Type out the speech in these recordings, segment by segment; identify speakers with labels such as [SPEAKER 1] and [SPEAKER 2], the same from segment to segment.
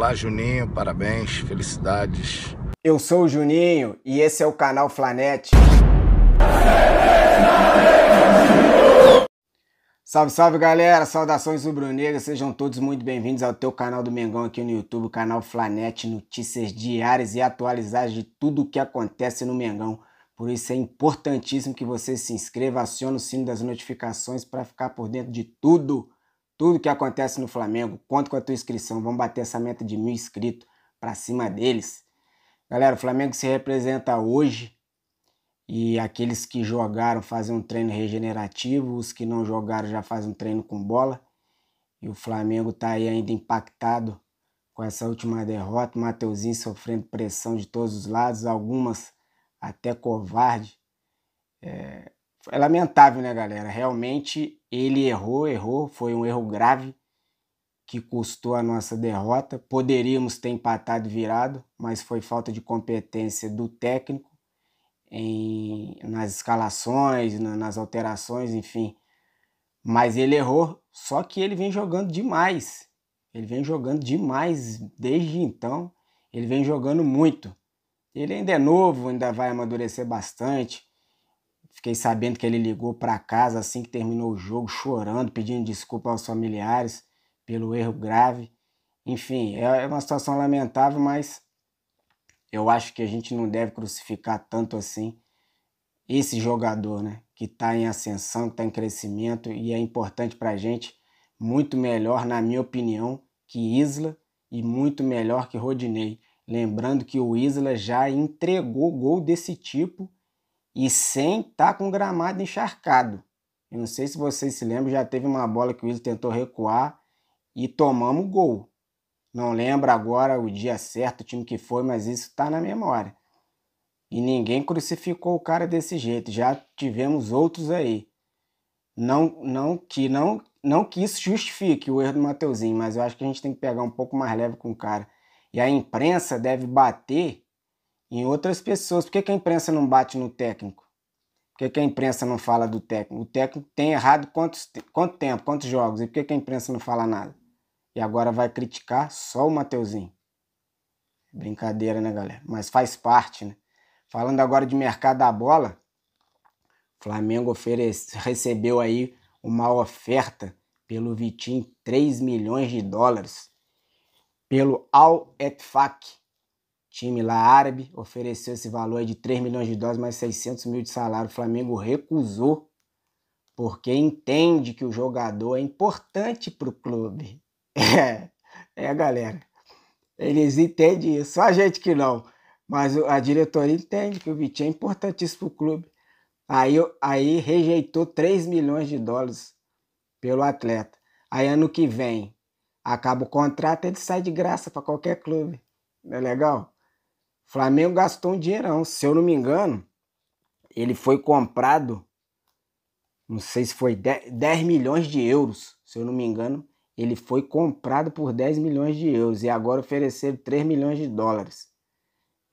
[SPEAKER 1] Olá, Juninho, parabéns, felicidades. Eu sou o Juninho e esse é o canal Flanete. Salve, salve galera, saudações do Brunega, sejam todos muito bem-vindos ao teu canal do Mengão aqui no YouTube, canal Flanete, notícias diárias e atualizadas de tudo o que acontece no Mengão. Por isso é importantíssimo que você se inscreva, acione o sino das notificações para ficar por dentro de tudo tudo que acontece no Flamengo. Conto com a tua inscrição. Vamos bater essa meta de mil inscritos para cima deles. Galera, o Flamengo se representa hoje e aqueles que jogaram fazem um treino regenerativo, os que não jogaram já fazem um treino com bola. E o Flamengo está aí ainda impactado com essa última derrota. Mateuzinho sofrendo pressão de todos os lados, algumas até covarde. É, é lamentável, né, galera? Realmente ele errou, errou, foi um erro grave que custou a nossa derrota. Poderíamos ter empatado e virado, mas foi falta de competência do técnico em, nas escalações, na, nas alterações, enfim. Mas ele errou, só que ele vem jogando demais. Ele vem jogando demais desde então. Ele vem jogando muito. Ele ainda é novo, ainda vai amadurecer bastante Fiquei sabendo que ele ligou para casa assim que terminou o jogo, chorando, pedindo desculpa aos familiares pelo erro grave. Enfim, é, é uma situação lamentável, mas eu acho que a gente não deve crucificar tanto assim esse jogador, né? Que está em ascensão, que está em crescimento e é importante para a gente, muito melhor, na minha opinião, que Isla e muito melhor que Rodinei. Lembrando que o Isla já entregou gol desse tipo e sem estar tá com o gramado encharcado. Eu não sei se vocês se lembram, já teve uma bola que o Wilson tentou recuar e tomamos gol. Não lembro agora o dia certo, o time que foi, mas isso está na memória. E ninguém crucificou o cara desse jeito. Já tivemos outros aí. Não, não que não, não que isso justifique o erro do Mateuzinho, mas eu acho que a gente tem que pegar um pouco mais leve com o cara. E a imprensa deve bater em outras pessoas. Por que, que a imprensa não bate no técnico? Por que, que a imprensa não fala do técnico? O técnico tem errado quantos, quanto tempo, quantos jogos? E por que, que a imprensa não fala nada? E agora vai criticar só o Mateuzinho. Brincadeira, né, galera? Mas faz parte, né? Falando agora de mercado da bola, Flamengo oferece, recebeu aí uma oferta pelo Vitinho, 3 milhões de dólares. Pelo Al Etfak, time lá árabe ofereceu esse valor de 3 milhões de dólares mais 600 mil de salário. O Flamengo recusou porque entende que o jogador é importante para o clube. É, é, galera. Eles entendem isso, só a gente que não. Mas a diretoria entende que o Vitinho é importantíssimo para o clube. Aí, aí rejeitou 3 milhões de dólares pelo atleta. Aí ano que vem acaba o contrato, ele sai de graça para qualquer clube. Não é legal? Flamengo gastou um dinheirão. Se eu não me engano, ele foi comprado, não sei se foi 10, milhões de euros. Se eu não me engano, ele foi comprado por 10 milhões de euros e agora ofereceram 3 milhões de dólares.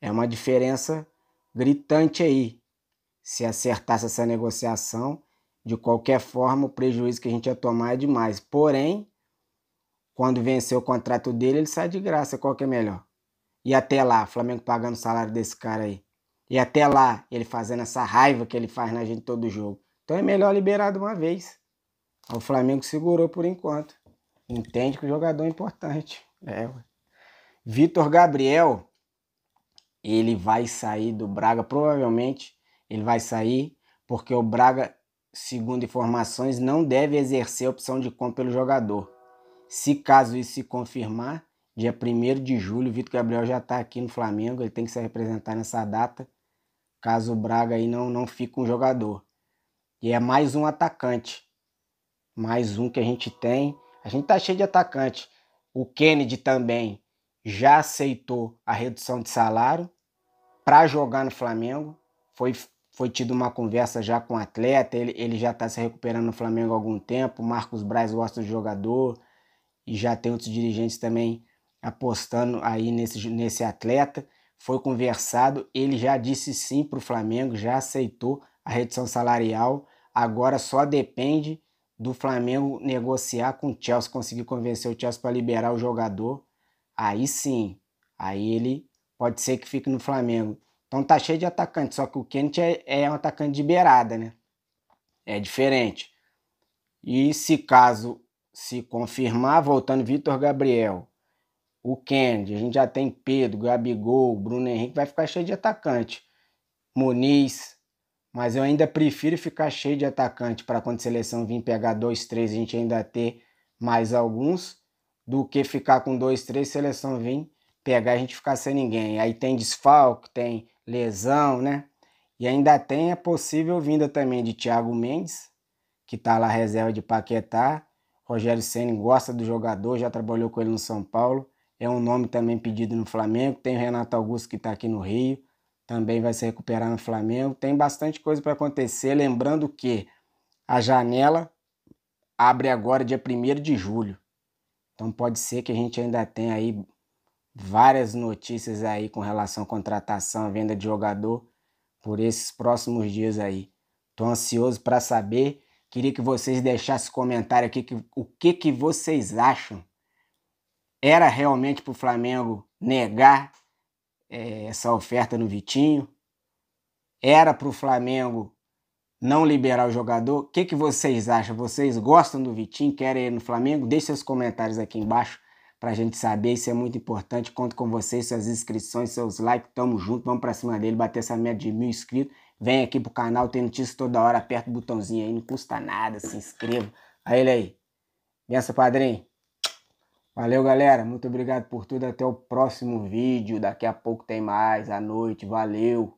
[SPEAKER 1] É uma diferença gritante aí. Se acertasse essa negociação, de qualquer forma, o prejuízo que a gente ia tomar é demais. Porém, quando vencer o contrato dele, ele sai de graça. Qual que é melhor? E até lá, Flamengo pagando o salário desse cara aí. E até lá, ele fazendo essa raiva que ele faz na gente todo jogo. Então é melhor liberar de uma vez. O Flamengo segurou por enquanto. Entende que o jogador é importante. É, Vitor Gabriel, ele vai sair do Braga, provavelmente ele vai sair, porque o Braga, segundo informações, não deve exercer a opção de compra pelo jogador. Se caso isso se confirmar, Dia 1 de julho, Vitor Gabriel já está aqui no Flamengo, ele tem que se representar nessa data, caso o Braga aí não, não fique um jogador. E é mais um atacante, mais um que a gente tem. A gente tá cheio de atacante. O Kennedy também já aceitou a redução de salário para jogar no Flamengo. Foi, foi tido uma conversa já com o atleta, ele, ele já está se recuperando no Flamengo há algum tempo. Marcos Braz gosta do jogador e já tem outros dirigentes também apostando aí nesse, nesse atleta. Foi conversado, ele já disse sim para o Flamengo, já aceitou a redução salarial. Agora só depende do Flamengo negociar com o Chelsea, conseguir convencer o Chelsea para liberar o jogador. Aí sim, aí ele pode ser que fique no Flamengo. Então tá cheio de atacante, só que o Kennedy é, é um atacante de beirada, né? É diferente. E se caso se confirmar, voltando Vitor Gabriel, o Kennedy, a gente já tem Pedro, Gabigol, Bruno Henrique, vai ficar cheio de atacante. Muniz, mas eu ainda prefiro ficar cheio de atacante para quando a seleção vir pegar dois, três, a gente ainda ter mais alguns, do que ficar com dois, três, seleção vir pegar a gente ficar sem ninguém. Aí tem desfalque, tem lesão, né? E ainda tem a possível vinda também de Thiago Mendes, que está lá reserva de Paquetá. Rogério Ceni gosta do jogador, já trabalhou com ele no São Paulo é um nome também pedido no Flamengo. Tem o Renato Augusto que está aqui no Rio, também vai se recuperar no Flamengo. Tem bastante coisa para acontecer. Lembrando que a janela abre agora dia 1 de julho. Então pode ser que a gente ainda tenha aí várias notícias aí com relação à contratação, à venda de jogador por esses próximos dias aí. Estou ansioso para saber. Queria que vocês deixassem comentário aqui que, o que, que vocês acham era realmente para o Flamengo negar é, essa oferta no Vitinho? Era para o Flamengo não liberar o jogador? O que, que vocês acham? Vocês gostam do Vitinho? Querem ir no Flamengo? Deixe seus comentários aqui embaixo para a gente saber. Isso é muito importante. Conto com vocês, suas inscrições, seus likes. Tamo junto, vamos para cima dele, bater essa meta de mil inscritos. Vem aqui pro canal, tem notícias toda hora. Aperta o botãozinho aí, não custa nada. Se inscreva. Aí ele aí. Benção, padrinho. Valeu, galera. Muito obrigado por tudo. Até o próximo vídeo. Daqui a pouco tem mais à noite. Valeu.